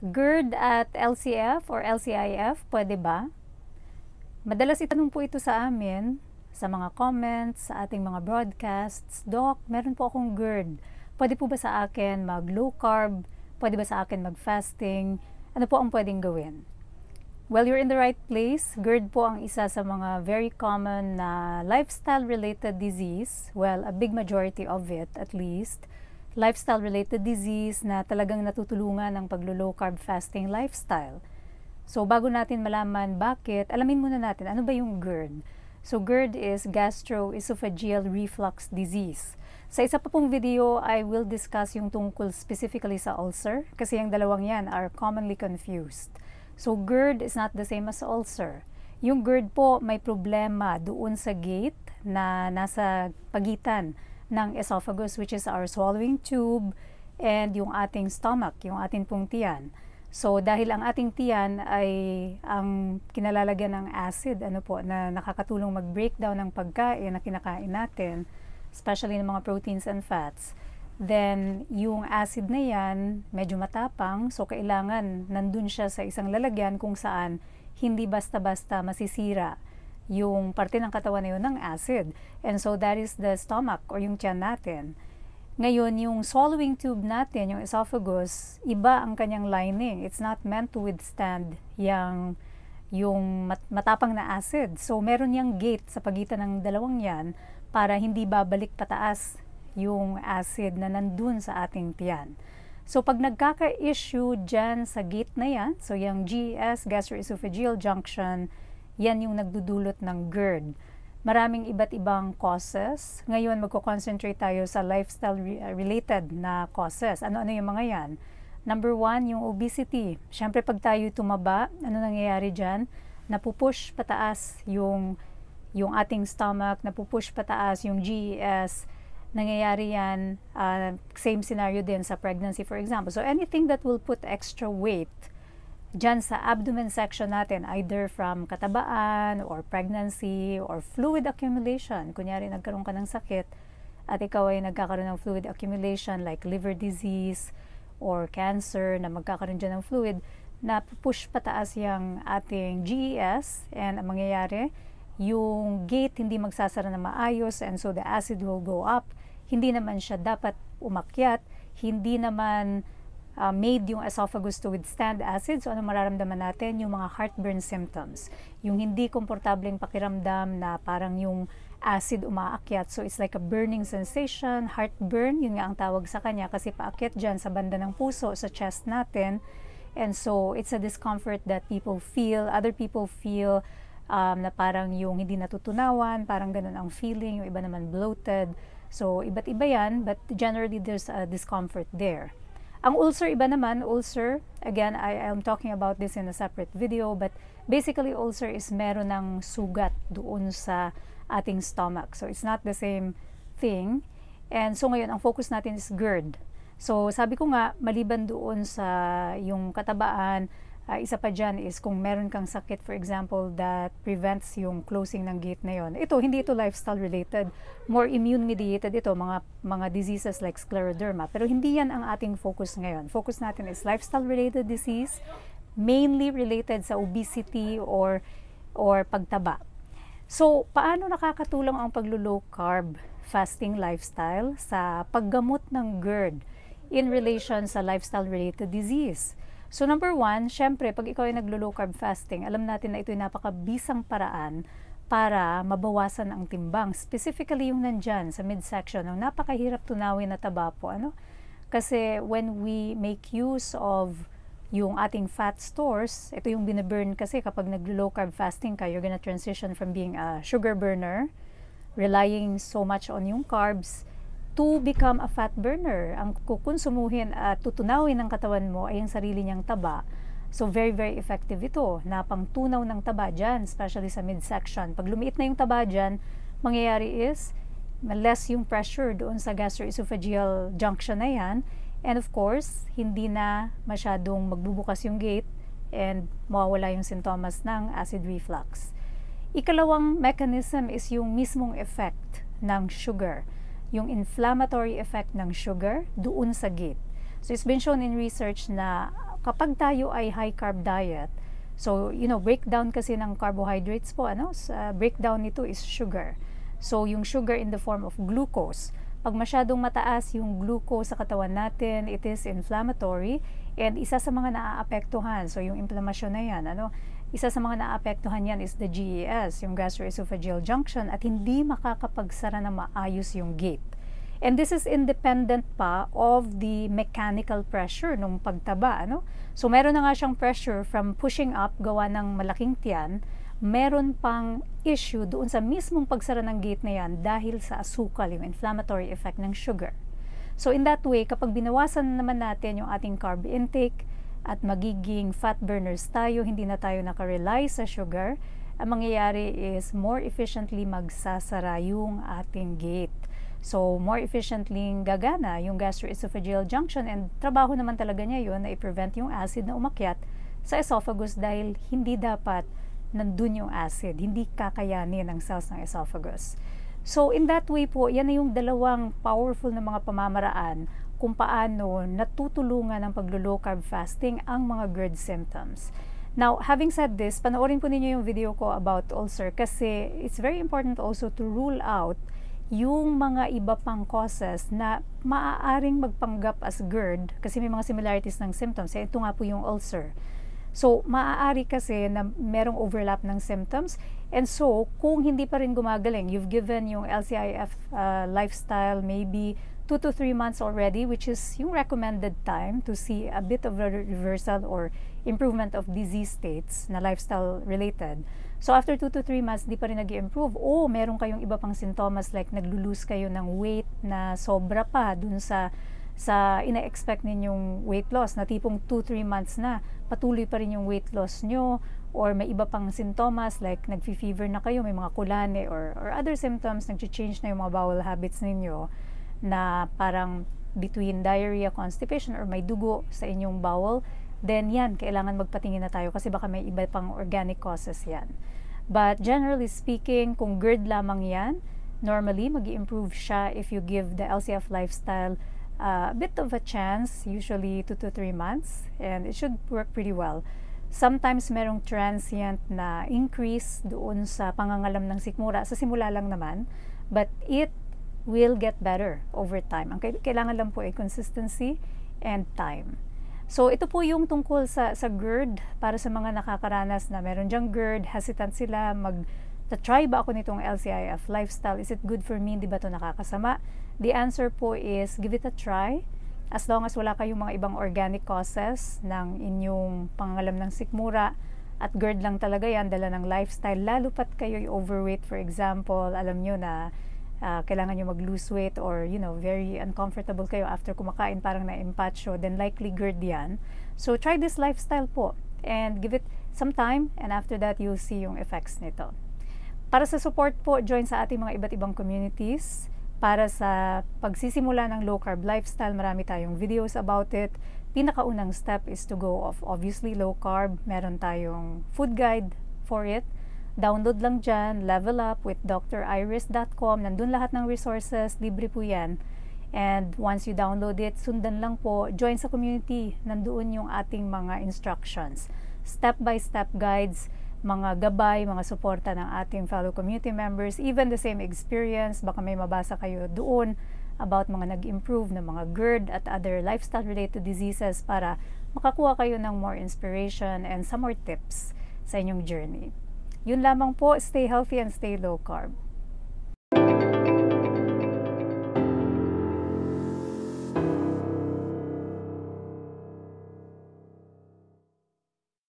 GERD at LCF or LCIF, pwede ba? Madalas itanong po ito sa amin, sa mga comments, sa ating mga broadcasts. Doc, meron po akong GERD. Pwede po ba sa akin mag low carb? Pwede ba sa akin mag fasting? Ano po ang pwedeng gawin? Well, you're in the right place. GERD po ang isa sa mga very common na lifestyle related disease. Well, a big majority of it at least lifestyle-related disease na talagang natutulungan ng paglo-low carb fasting lifestyle. So, bago natin malaman bakit, alamin muna natin ano ba yung GERD. So, GERD is gastroesophageal reflux disease. Sa isa pa pong video, I will discuss yung tungkol specifically sa ulcer kasi yung dalawang yan are commonly confused. So, GERD is not the same as ulcer. Yung GERD po may problema doon sa gate na nasa pagitan ng esophagus which is our swallowing tube and yung ating stomach, yung ating pong tiyan. So dahil ang ating tiyan ay ang kinalalagyan ng acid ano po na nakakatulong mag-breakdown ng pagkain na kinakain natin, especially ng mga proteins and fats. Then yung acid na 'yan medyo matapang, so kailangan nandun siya sa isang lalagyan kung saan hindi basta-basta masisira yung parte ng katawan na yun ng acid. And so that is the stomach or yung tiyan natin. Ngayon, yung swallowing tube natin, yung esophagus, iba ang kanyang lining. Eh. It's not meant to withstand yung, yung mat- matapang na acid. So meron yang gate sa pagitan ng dalawang yan para hindi babalik pataas yung acid na nandun sa ating tiyan. So pag nagkaka-issue dyan sa gate na yan, so yung GES, gastroesophageal junction, yan yung nagdudulot ng GERD. Maraming iba't ibang causes. Ngayon, magko-concentrate tayo sa lifestyle-related uh, na causes. Ano-ano yung mga yan? Number one, yung obesity. Siyempre, pag tayo tumaba, ano nangyayari dyan? Napupush pataas yung, yung ating stomach, napupush pataas yung GES, nangyayari yan, uh, same scenario din sa pregnancy for example. So anything that will put extra weight dyan sa abdomen section natin, either from katabaan or pregnancy or fluid accumulation. Kunyari, nagkaroon ka ng sakit at ikaw ay nagkakaroon ng fluid accumulation like liver disease or cancer na magkakaroon dyan ng fluid, na push pataas yung ating GES and ang mangyayari, yung gate hindi magsasara na maayos and so the acid will go up. Hindi naman siya dapat umakyat, hindi naman uh, made yung esophagus to withstand acid. So ano mararamdaman natin? Yung mga heartburn symptoms. Yung hindi komportableng pakiramdam na parang yung acid umaakyat. So it's like a burning sensation, heartburn, yun nga ang tawag sa kanya kasi paakyat dyan sa banda ng puso, sa chest natin. And so it's a discomfort that people feel, other people feel um, na parang yung hindi natutunawan, parang ganun ang feeling, yung iba naman bloated. So iba't iba yan, but generally there's a discomfort there. Ang ulcer iba naman, ulcer, again, I I'm talking about this in a separate video, but basically ulcer is meron ng sugat doon sa ating stomach. So it's not the same thing. And so ngayon, ang focus natin is GERD. So sabi ko nga, maliban doon sa yung katabaan, Uh, isa pa dyan is kung meron kang sakit, for example, that prevents yung closing ng gate na yon. Ito, hindi ito lifestyle related. More immune-mediated ito, mga, mga diseases like scleroderma. Pero hindi yan ang ating focus ngayon. Focus natin is lifestyle-related disease, mainly related sa obesity or, or pagtaba. So, paano nakakatulong ang paglo-low carb fasting lifestyle sa paggamot ng GERD in relation sa lifestyle-related disease? So number one, syempre, pag ikaw ay naglo-low carb fasting, alam natin na ito ay napakabisang paraan para mabawasan ang timbang. Specifically yung nandyan sa midsection, ang napakahirap tunawin na taba po. Ano? Kasi when we make use of yung ating fat stores, ito yung binaburn kasi kapag naglo-low carb fasting ka, you're gonna transition from being a sugar burner, relying so much on yung carbs, to become a fat burner. Ang kukonsumuhin at tutunawin ng katawan mo ay ang sarili niyang taba. So very very effective ito na pangtunaw ng taba dyan, especially sa midsection. Pag lumiit na yung taba dyan, mangyayari is less yung pressure doon sa gastroesophageal junction na yan. And of course, hindi na masyadong magbubukas yung gate and mawawala yung sintomas ng acid reflux. Ikalawang mechanism is yung mismong effect ng sugar yung inflammatory effect ng sugar doon sa GIT. So it's been shown in research na kapag tayo ay high carb diet, so you know, breakdown kasi ng carbohydrates po, ano? Sa breakdown nito is sugar. So yung sugar in the form of glucose. Pag masyadong mataas yung glucose sa katawan natin, it is inflammatory and isa sa mga naaapektuhan. So yung inflammation na yan, ano? Isa sa mga naapektuhan yan is the GES, yung gastroesophageal junction, at hindi makakapagsara na maayos yung gate. And this is independent pa of the mechanical pressure nung pagtaba. Ano? So meron na nga siyang pressure from pushing up gawa ng malaking tiyan, meron pang issue doon sa mismong pagsara ng gate na yan dahil sa asukal, yung inflammatory effect ng sugar. So in that way, kapag binawasan naman natin yung ating carb intake, at magiging fat burners tayo, hindi na tayo nakarely sa sugar, ang mangyayari is more efficiently magsasara yung ating gate. So, more efficiently gagana yung gastroesophageal junction and trabaho naman talaga niya yun na i-prevent yung acid na umakyat sa esophagus dahil hindi dapat nandun yung acid, hindi kakayanin ng cells ng esophagus. So, in that way po, yan na yung dalawang powerful na mga pamamaraan kung paano natutulungan ng paglo-low carb fasting ang mga GERD symptoms. Now, having said this, panoorin po ninyo yung video ko about ulcer kasi it's very important also to rule out yung mga iba pang causes na maaaring magpanggap as GERD kasi may mga similarities ng symptoms. Eh, ito nga po yung ulcer. So, maaari kasi na merong overlap ng symptoms. And so, kung hindi pa rin gumagaling, you've given yung LCIF uh, lifestyle, maybe two to three months already, which is yung recommended time to see a bit of a reversal or improvement of disease states na lifestyle related. So after 2 to 3 months, di pa rin nag improve Oh, meron kayong iba pang sintomas like naglulose kayo ng weight na sobra pa dun sa sa ina-expect ninyong weight loss na tipong 2-3 months na patuloy pa rin yung weight loss nyo or may iba pang sintomas like nagfi-fever na kayo, may mga kulane or, or other symptoms, nag-change na yung mga bowel habits ninyo na parang between diarrhea, constipation, or may dugo sa inyong bowel, then yan, kailangan magpatingin na tayo kasi baka may iba pang organic causes yan. But generally speaking, kung GERD lamang yan, normally mag improve siya if you give the LCF lifestyle uh, a bit of a chance, usually 2 to 3 months, and it should work pretty well. Sometimes merong transient na increase doon sa pangangalam ng sikmura, sa simula lang naman, but it will get better over time. Ang kailangan lang po ay consistency and time. So ito po yung tungkol sa sa GERD para sa mga nakakaranas na meron diyang GERD, hesitant sila mag try ba ako nitong LCIF lifestyle? Is it good for me? Di ba to nakakasama? The answer po is give it a try. As long as wala kayong mga ibang organic causes ng inyong pangalam ng sikmura at GERD lang talaga yan, dala ng lifestyle, lalo pat kayo overweight for example, alam nyo na uh, kailangan nyo mag-lose weight or, you know, very uncomfortable kayo after kumakain, parang na-empacho, then likely GERD yan. So, try this lifestyle po and give it some time and after that, you'll see yung effects nito. Para sa support po, join sa ating mga iba't ibang communities. Para sa pagsisimula ng low-carb lifestyle, marami tayong videos about it. Pinakaunang step is to go off, obviously, low-carb. Meron tayong food guide for it. Download lang dyan, level up with driris.com. Nandun lahat ng resources, libre po yan. And once you download it, sundan lang po, join sa community. Nandoon yung ating mga instructions. Step-by-step -step guides, mga gabay, mga suporta ng ating fellow community members, even the same experience, baka may mabasa kayo doon about mga nag-improve ng mga GERD at other lifestyle-related diseases para makakuha kayo ng more inspiration and some more tips sa inyong journey. Yun lamang po, stay healthy and stay low carb.